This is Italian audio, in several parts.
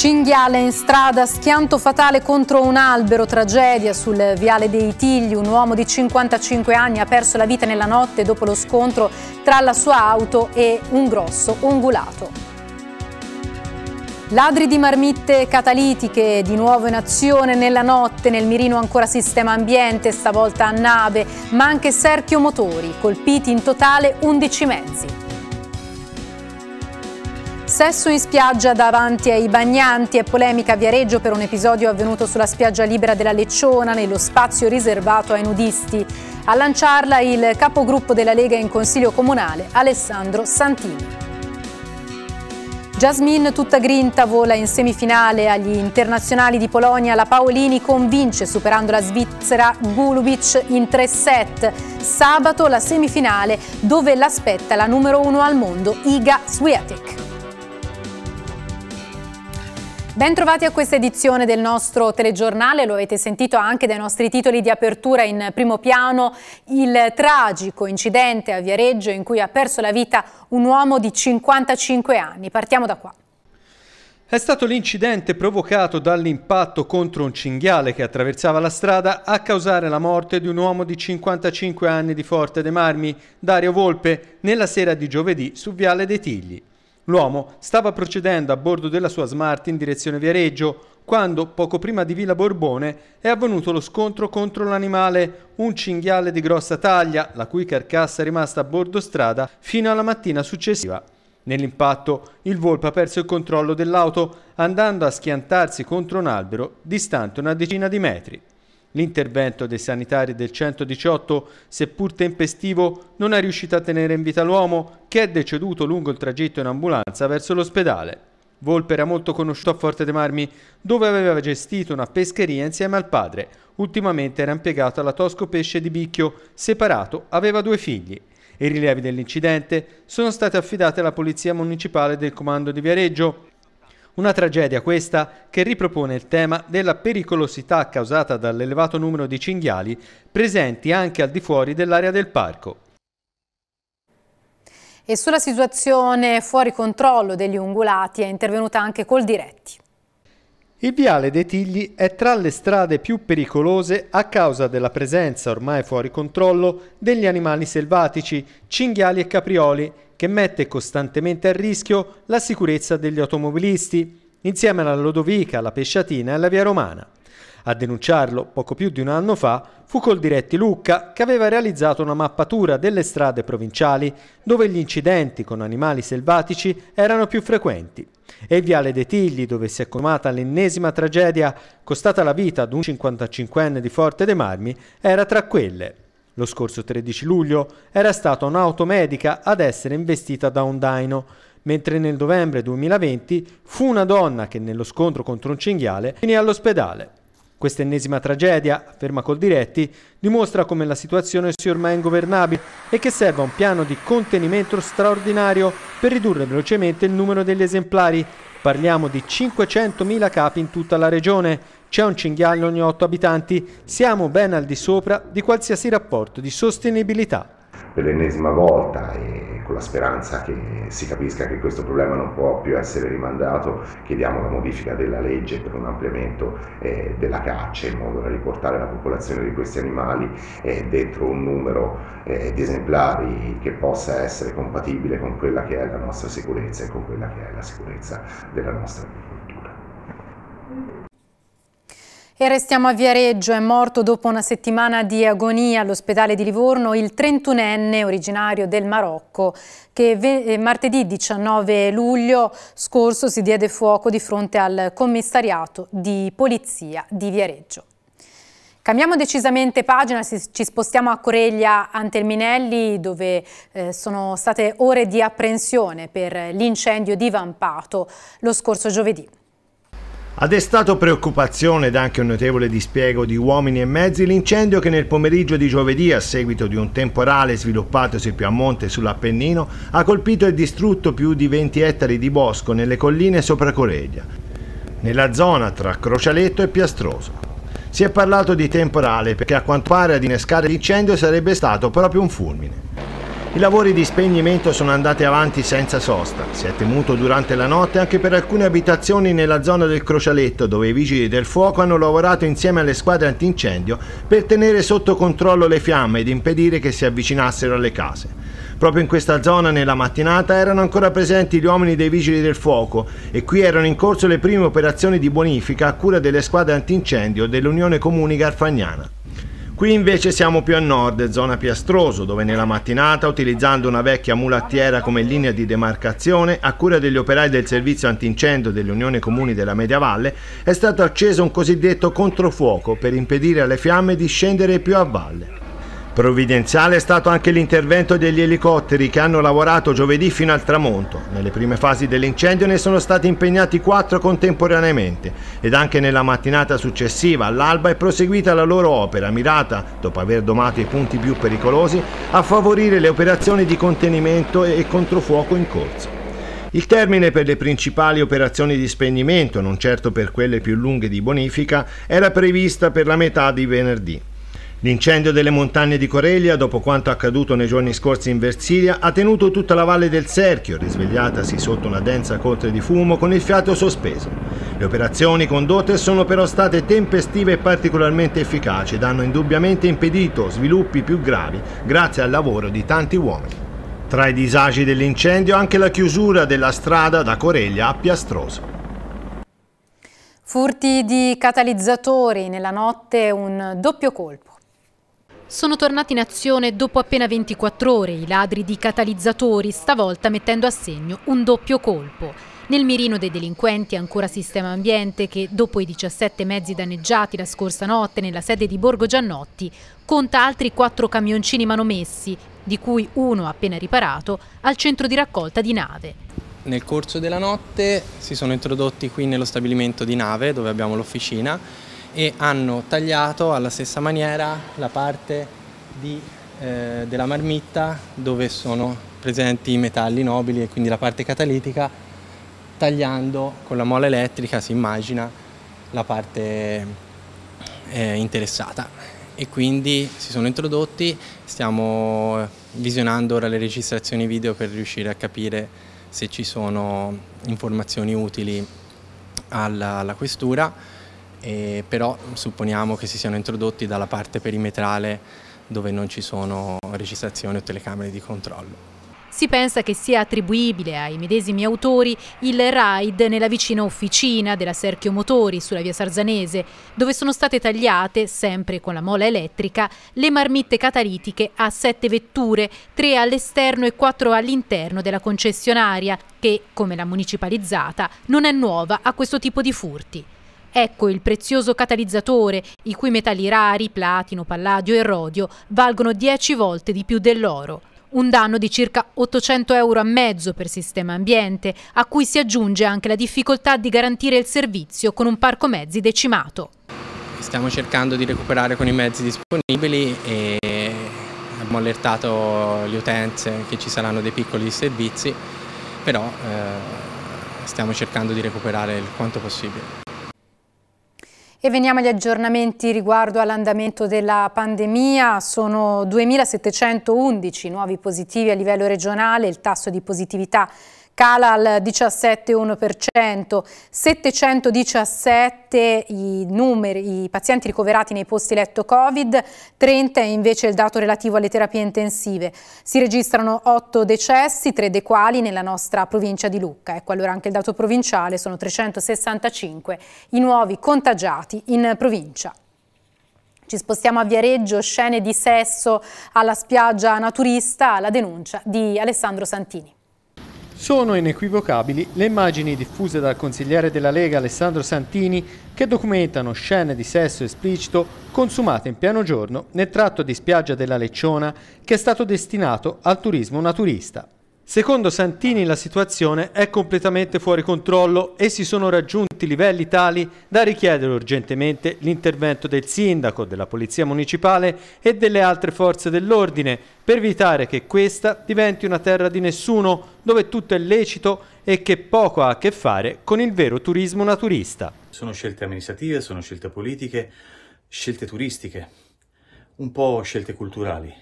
Cinghiale in strada, schianto fatale contro un albero, tragedia sul viale dei Tigli. Un uomo di 55 anni ha perso la vita nella notte dopo lo scontro tra la sua auto e un grosso ungulato. Ladri di marmitte catalitiche, di nuovo in azione nella notte, nel mirino ancora sistema ambiente, stavolta a nave, ma anche cerchio motori, colpiti in totale 11 mezzi. Sesso in spiaggia davanti ai bagnanti e polemica a Viareggio per un episodio avvenuto sulla spiaggia libera della Lecciona, nello spazio riservato ai nudisti. A lanciarla il capogruppo della Lega in Consiglio Comunale, Alessandro Santini. Jasmine tutta grinta vola in semifinale agli internazionali di Polonia. La Paolini convince superando la Svizzera Gulubic in tre set. Sabato la semifinale dove l'aspetta la numero uno al mondo Iga Swiatek. Bentrovati a questa edizione del nostro telegiornale, lo avete sentito anche dai nostri titoli di apertura in primo piano, il tragico incidente a Viareggio in cui ha perso la vita un uomo di 55 anni. Partiamo da qua. È stato l'incidente provocato dall'impatto contro un cinghiale che attraversava la strada a causare la morte di un uomo di 55 anni di Forte dei Marmi, Dario Volpe, nella sera di giovedì su Viale dei Tigli. L'uomo stava procedendo a bordo della sua Smart in direzione Viareggio quando, poco prima di Villa Borbone, è avvenuto lo scontro contro l'animale, un cinghiale di grossa taglia, la cui carcassa è rimasta a bordo strada fino alla mattina successiva. Nell'impatto il volpe ha perso il controllo dell'auto andando a schiantarsi contro un albero distante una decina di metri. L'intervento dei sanitari del 118, seppur tempestivo, non è riuscito a tenere in vita l'uomo che è deceduto lungo il tragitto in ambulanza verso l'ospedale. Volpe era molto conosciuto a Forte de Marmi, dove aveva gestito una pescheria insieme al padre. Ultimamente era impiegato alla Tosco Pesce di Bicchio, separato, aveva due figli. I rilievi dell'incidente sono stati affidati alla Polizia Municipale del Comando di Viareggio, una tragedia questa che ripropone il tema della pericolosità causata dall'elevato numero di cinghiali presenti anche al di fuori dell'area del parco. E sulla situazione fuori controllo degli ungulati è intervenuta anche Col Diretti. Il viale dei Tigli è tra le strade più pericolose a causa della presenza ormai fuori controllo degli animali selvatici, cinghiali e caprioli, che mette costantemente a rischio la sicurezza degli automobilisti, insieme alla Lodovica, alla Pesciatina e alla Via Romana. A denunciarlo poco più di un anno fa fu Coldiretti Lucca che aveva realizzato una mappatura delle strade provinciali dove gli incidenti con animali selvatici erano più frequenti. E il Viale dei Tigli, dove si è consumata l'ennesima tragedia costata la vita ad un 55enne di Forte dei Marmi, era tra quelle. Lo scorso 13 luglio era stata un'auto medica ad essere investita da un daino, mentre nel novembre 2020 fu una donna che nello scontro contro un cinghiale finì all'ospedale. Quest'ennesima tragedia, afferma Coldiretti, dimostra come la situazione sia ormai ingovernabile e che serva un piano di contenimento straordinario per ridurre velocemente il numero degli esemplari. Parliamo di 500.000 capi in tutta la regione, c'è un cinghiale ogni 8 abitanti, siamo ben al di sopra di qualsiasi rapporto di sostenibilità. Per l'ennesima volta e la speranza che si capisca che questo problema non può più essere rimandato, chiediamo la modifica della legge per un ampliamento eh, della caccia in modo da riportare la popolazione di questi animali eh, dentro un numero eh, di esemplari che possa essere compatibile con quella che è la nostra sicurezza e con quella che è la sicurezza della nostra agricoltura. E restiamo a Viareggio, è morto dopo una settimana di agonia all'ospedale di Livorno il 31enne originario del Marocco che eh, martedì 19 luglio scorso si diede fuoco di fronte al commissariato di polizia di Viareggio. Cambiamo decisamente pagina, ci spostiamo a Coreglia Antelminelli dove eh, sono state ore di apprensione per l'incendio divampato lo scorso giovedì. Ha destato preoccupazione ed anche un notevole dispiego di uomini e mezzi l'incendio che nel pomeriggio di giovedì, a seguito di un temporale sviluppatosi più a monte sull'Appennino, ha colpito e distrutto più di 20 ettari di bosco nelle colline sopra Coreglia, nella zona tra Crocialetto e Piastroso. Si è parlato di temporale perché a quanto pare ad innescare l'incendio sarebbe stato proprio un fulmine. I lavori di spegnimento sono andati avanti senza sosta. Si è temuto durante la notte anche per alcune abitazioni nella zona del Crocialetto, dove i vigili del fuoco hanno lavorato insieme alle squadre antincendio per tenere sotto controllo le fiamme ed impedire che si avvicinassero alle case. Proprio in questa zona nella mattinata erano ancora presenti gli uomini dei vigili del fuoco e qui erano in corso le prime operazioni di bonifica a cura delle squadre antincendio dell'Unione Comuni Garfagnana. Qui invece siamo più a nord, zona Piastroso, dove nella mattinata, utilizzando una vecchia mulattiera come linea di demarcazione, a cura degli operai del servizio antincendio dell'Unione Comuni della Media Valle, è stato acceso un cosiddetto controfuoco per impedire alle fiamme di scendere più a valle. Provvidenziale è stato anche l'intervento degli elicotteri che hanno lavorato giovedì fino al tramonto. Nelle prime fasi dell'incendio ne sono stati impegnati quattro contemporaneamente ed anche nella mattinata successiva all'alba è proseguita la loro opera mirata, dopo aver domato i punti più pericolosi, a favorire le operazioni di contenimento e controfuoco in corso. Il termine per le principali operazioni di spegnimento, non certo per quelle più lunghe di bonifica, era prevista per la metà di venerdì. L'incendio delle montagne di Coreglia, dopo quanto accaduto nei giorni scorsi in Versilia, ha tenuto tutta la valle del Serchio, risvegliatasi sotto una densa coltre di fumo, con il fiato sospeso. Le operazioni condotte sono però state tempestive e particolarmente efficaci ed hanno indubbiamente impedito sviluppi più gravi grazie al lavoro di tanti uomini. Tra i disagi dell'incendio anche la chiusura della strada da Coreglia a Piastroso. Furti di catalizzatori nella notte, un doppio colpo sono tornati in azione dopo appena 24 ore i ladri di catalizzatori, stavolta mettendo a segno un doppio colpo. Nel mirino dei delinquenti ancora Sistema Ambiente che, dopo i 17 mezzi danneggiati la scorsa notte nella sede di Borgo Giannotti, conta altri quattro camioncini manomessi, di cui uno appena riparato, al centro di raccolta di nave. Nel corso della notte si sono introdotti qui nello stabilimento di nave, dove abbiamo l'officina, e hanno tagliato alla stessa maniera la parte di, eh, della marmitta dove sono presenti i metalli nobili e quindi la parte catalitica tagliando con la mola elettrica si immagina la parte eh, interessata e quindi si sono introdotti, stiamo visionando ora le registrazioni video per riuscire a capire se ci sono informazioni utili alla, alla questura e però supponiamo che si siano introdotti dalla parte perimetrale dove non ci sono registrazioni o telecamere di controllo. Si pensa che sia attribuibile ai medesimi autori il raid nella vicina officina della Serchio Motori sulla via Sarzanese, dove sono state tagliate, sempre con la mola elettrica, le marmitte catalitiche a sette vetture, tre all'esterno e quattro all'interno della concessionaria, che, come la municipalizzata, non è nuova a questo tipo di furti. Ecco il prezioso catalizzatore, i cui metalli rari, platino, palladio e rodio, valgono 10 volte di più dell'oro. Un danno di circa 800 euro a mezzo per sistema ambiente, a cui si aggiunge anche la difficoltà di garantire il servizio con un parco mezzi decimato. Stiamo cercando di recuperare con i mezzi disponibili e abbiamo allertato le utenze che ci saranno dei piccoli servizi, però eh, stiamo cercando di recuperare il quanto possibile. E veniamo agli aggiornamenti riguardo all'andamento della pandemia. Sono 2.711 nuovi positivi a livello regionale, il tasso di positività è cala al 17,1%, 717 i, numeri, i pazienti ricoverati nei posti letto Covid, 30 è invece il dato relativo alle terapie intensive. Si registrano 8 decessi, 3 dei quali nella nostra provincia di Lucca. Ecco allora anche il dato provinciale, sono 365 i nuovi contagiati in provincia. Ci spostiamo a Viareggio, scene di sesso alla spiaggia naturista, la denuncia di Alessandro Santini. Sono inequivocabili le immagini diffuse dal consigliere della Lega Alessandro Santini che documentano scene di sesso esplicito consumate in pieno giorno nel tratto di spiaggia della Lecciona che è stato destinato al turismo naturista. Secondo Santini la situazione è completamente fuori controllo e si sono raggiunti livelli tali da richiedere urgentemente l'intervento del sindaco, della polizia municipale e delle altre forze dell'ordine per evitare che questa diventi una terra di nessuno dove tutto è lecito e che poco ha a che fare con il vero turismo naturista. Sono scelte amministrative, sono scelte politiche, scelte turistiche, un po' scelte culturali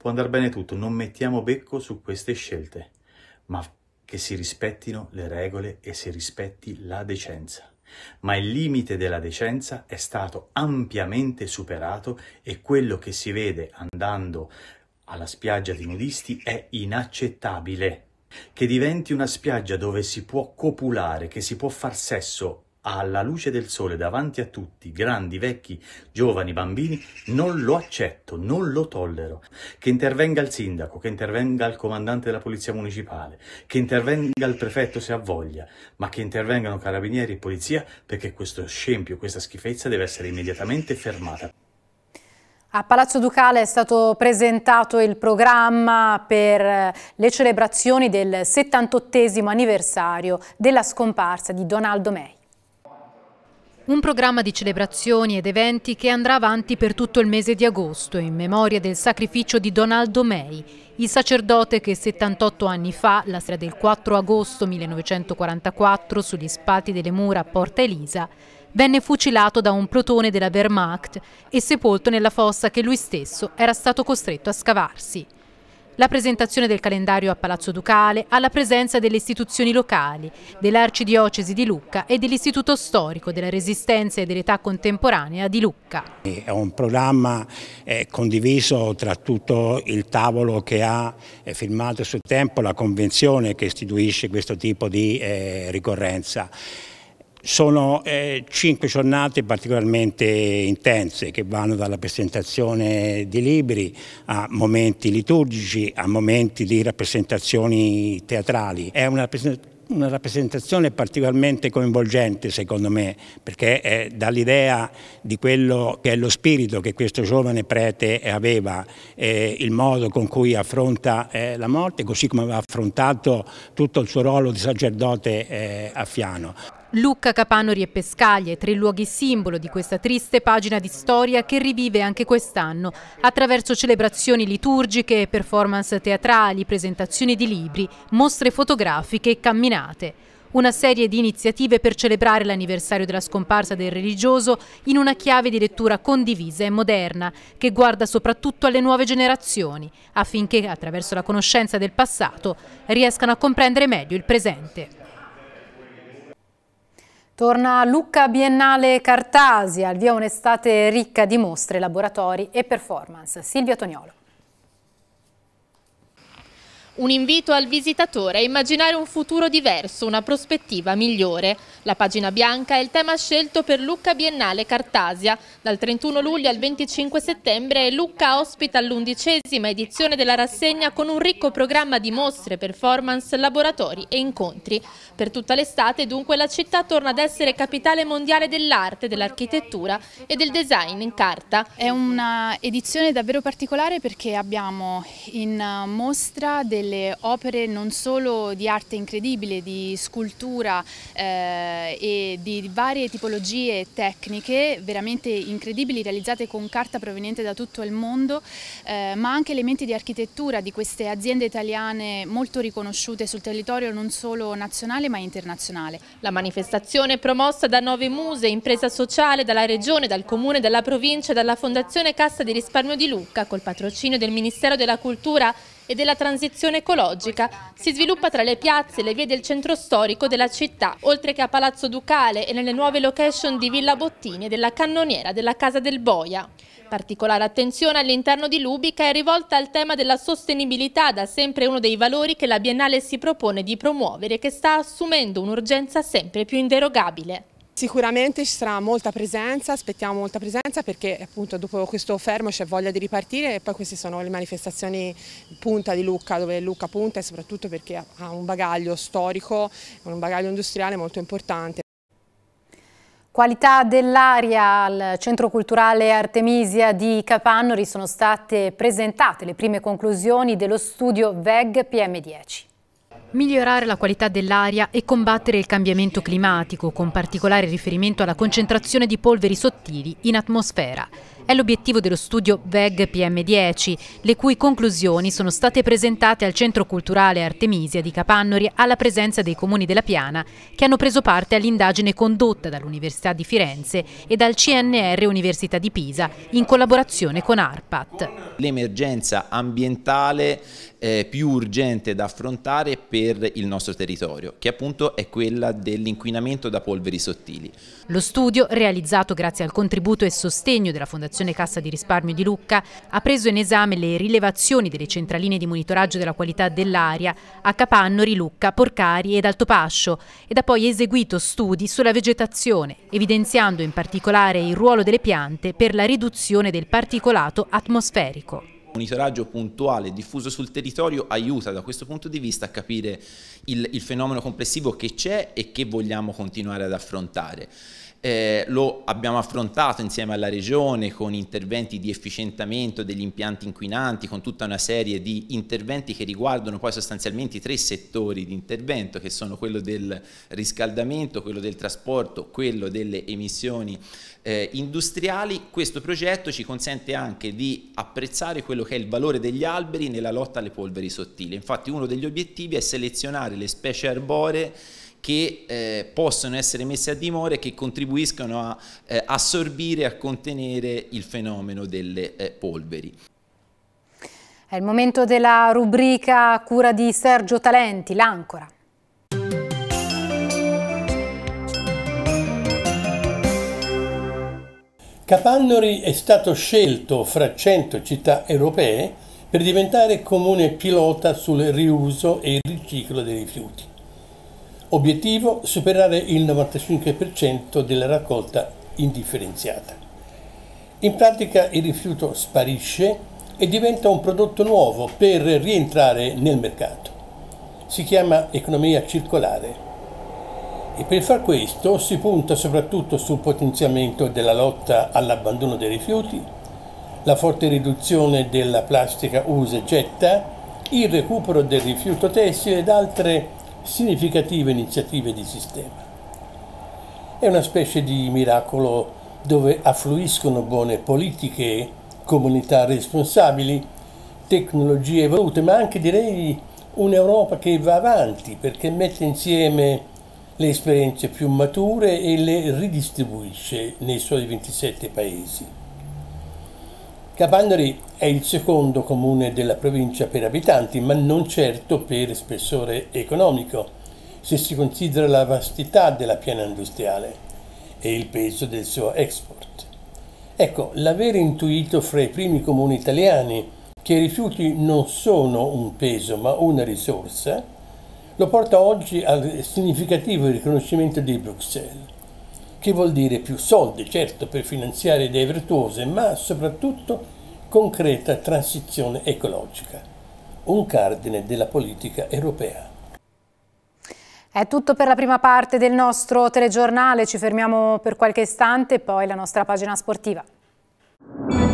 Può andar bene tutto, non mettiamo becco su queste scelte, ma che si rispettino le regole e si rispetti la decenza. Ma il limite della decenza è stato ampiamente superato e quello che si vede andando alla spiaggia di nudisti è inaccettabile. Che diventi una spiaggia dove si può copulare, che si può far sesso alla luce del sole davanti a tutti, grandi, vecchi, giovani, bambini, non lo accetto, non lo tollero. Che intervenga il sindaco, che intervenga il comandante della polizia municipale, che intervenga il prefetto se ha voglia, ma che intervengano carabinieri e polizia perché questo scempio, questa schifezza deve essere immediatamente fermata. A Palazzo Ducale è stato presentato il programma per eh, le celebrazioni del 78 anniversario della scomparsa di Donaldo Mei. Un programma di celebrazioni ed eventi che andrà avanti per tutto il mese di agosto in memoria del sacrificio di Donaldo May, il sacerdote che 78 anni fa, la sera del 4 agosto 1944, sugli spalti delle mura a Porta Elisa, venne fucilato da un plotone della Wehrmacht e sepolto nella fossa che lui stesso era stato costretto a scavarsi la presentazione del calendario a Palazzo Ducale alla presenza delle istituzioni locali, dell'Arcidiocesi di Lucca e dell'Istituto Storico della Resistenza e dell'Età Contemporanea di Lucca. È un programma eh, condiviso tra tutto il tavolo che ha eh, firmato sul tempo la convenzione che istituisce questo tipo di eh, ricorrenza. Sono eh, cinque giornate particolarmente intense che vanno dalla presentazione di libri a momenti liturgici, a momenti di rappresentazioni teatrali. È una rappresentazione una rappresentazione particolarmente coinvolgente secondo me, perché dà l'idea di quello che è lo spirito che questo giovane prete aveva, eh, il modo con cui affronta eh, la morte, così come aveva affrontato tutto il suo ruolo di sacerdote eh, a Fiano. Lucca, Capanori e Pescaglie, tre luoghi simbolo di questa triste pagina di storia che rivive anche quest'anno attraverso celebrazioni liturgiche, performance teatrali, presentazioni di libri, mostre fotografiche e camminate. Una serie di iniziative per celebrare l'anniversario della scomparsa del religioso in una chiave di lettura condivisa e moderna, che guarda soprattutto alle nuove generazioni, affinché, attraverso la conoscenza del passato, riescano a comprendere meglio il presente. Torna Lucca Biennale Cartasia, al via un'estate ricca di mostre, laboratori e performance. Silvia Toniolo. Un invito al visitatore a immaginare un futuro diverso, una prospettiva migliore. La pagina bianca è il tema scelto per Lucca Biennale Cartasia. Dal 31 luglio al 25 settembre Lucca ospita l'undicesima edizione della rassegna con un ricco programma di mostre, performance, laboratori e incontri. Per tutta l'estate dunque la città torna ad essere capitale mondiale dell'arte, dell'architettura e del design in carta. È una edizione davvero particolare perché abbiamo in eh, mostra del delle opere non solo di arte incredibile, di scultura eh, e di varie tipologie tecniche veramente incredibili realizzate con carta proveniente da tutto il mondo, eh, ma anche elementi di architettura di queste aziende italiane molto riconosciute sul territorio non solo nazionale ma internazionale. La manifestazione promossa da nove muse, impresa sociale, dalla regione, dal comune, dalla provincia, dalla fondazione Cassa di risparmio di Lucca col patrocinio del Ministero della Cultura e della transizione ecologica, si sviluppa tra le piazze e le vie del centro storico della città, oltre che a Palazzo Ducale e nelle nuove location di Villa Bottini e della Cannoniera della Casa del Boia. Particolare attenzione all'interno di Lubica è rivolta al tema della sostenibilità, da sempre uno dei valori che la Biennale si propone di promuovere e che sta assumendo un'urgenza sempre più inderogabile. Sicuramente ci sarà molta presenza, aspettiamo molta presenza perché appunto dopo questo fermo c'è voglia di ripartire e poi queste sono le manifestazioni punta di Lucca dove Lucca punta e soprattutto perché ha un bagaglio storico, un bagaglio industriale molto importante. Qualità dell'aria al Centro Culturale Artemisia di Capannori sono state presentate le prime conclusioni dello studio VEG PM10. Migliorare la qualità dell'aria e combattere il cambiamento climatico, con particolare riferimento alla concentrazione di polveri sottili in atmosfera. È l'obiettivo dello studio VEG PM10, le cui conclusioni sono state presentate al Centro Culturale Artemisia di Capannori alla presenza dei comuni della Piana, che hanno preso parte all'indagine condotta dall'Università di Firenze e dal CNR Università di Pisa, in collaborazione con ARPAT. L'emergenza ambientale eh, più urgente da affrontare per il nostro territorio, che appunto è quella dell'inquinamento da polveri sottili. Lo studio, realizzato grazie al contributo e sostegno della Fondazione Cassa di Risparmio di Lucca, ha preso in esame le rilevazioni delle centraline di monitoraggio della qualità dell'aria a Capannori, Lucca, Porcari ed Altopascio ed ha poi eseguito studi sulla vegetazione, evidenziando in particolare il ruolo delle piante per la riduzione del particolato atmosferico monitoraggio puntuale diffuso sul territorio aiuta da questo punto di vista a capire il, il fenomeno complessivo che c'è e che vogliamo continuare ad affrontare eh, lo abbiamo affrontato insieme alla Regione con interventi di efficientamento degli impianti inquinanti, con tutta una serie di interventi che riguardano poi sostanzialmente i tre settori di intervento che sono quello del riscaldamento, quello del trasporto, quello delle emissioni eh, industriali, questo progetto ci consente anche di apprezzare quello che è il valore degli alberi nella lotta alle polveri sottili. Infatti uno degli obiettivi è selezionare le specie arboree che eh, possono essere messe a dimora e che contribuiscono a eh, assorbire e a contenere il fenomeno delle eh, polveri. È il momento della rubrica cura di Sergio Talenti, l'Ancora. Capannori è stato scelto fra 100 città europee per diventare comune pilota sul riuso e il riciclo dei rifiuti. Obiettivo superare il 95% della raccolta indifferenziata. In pratica il rifiuto sparisce e diventa un prodotto nuovo per rientrare nel mercato. Si chiama economia circolare e per far questo si punta soprattutto sul potenziamento della lotta all'abbandono dei rifiuti, la forte riduzione della plastica usa e getta, il recupero del rifiuto tessile ed altre significative iniziative di sistema. È una specie di miracolo dove affluiscono buone politiche, comunità responsabili, tecnologie evolute, ma anche direi un'Europa che va avanti perché mette insieme le esperienze più mature e le ridistribuisce nei suoi 27 paesi. Capannari è il secondo comune della provincia per abitanti, ma non certo per spessore economico, se si considera la vastità della piana industriale e il peso del suo export. Ecco, l'aver intuito fra i primi comuni italiani che i rifiuti non sono un peso ma una risorsa, lo porta oggi al significativo riconoscimento di Bruxelles che vuol dire più soldi, certo, per finanziare idee virtuose, ma soprattutto concreta transizione ecologica, un cardine della politica europea. È tutto per la prima parte del nostro telegiornale, ci fermiamo per qualche istante e poi la nostra pagina sportiva.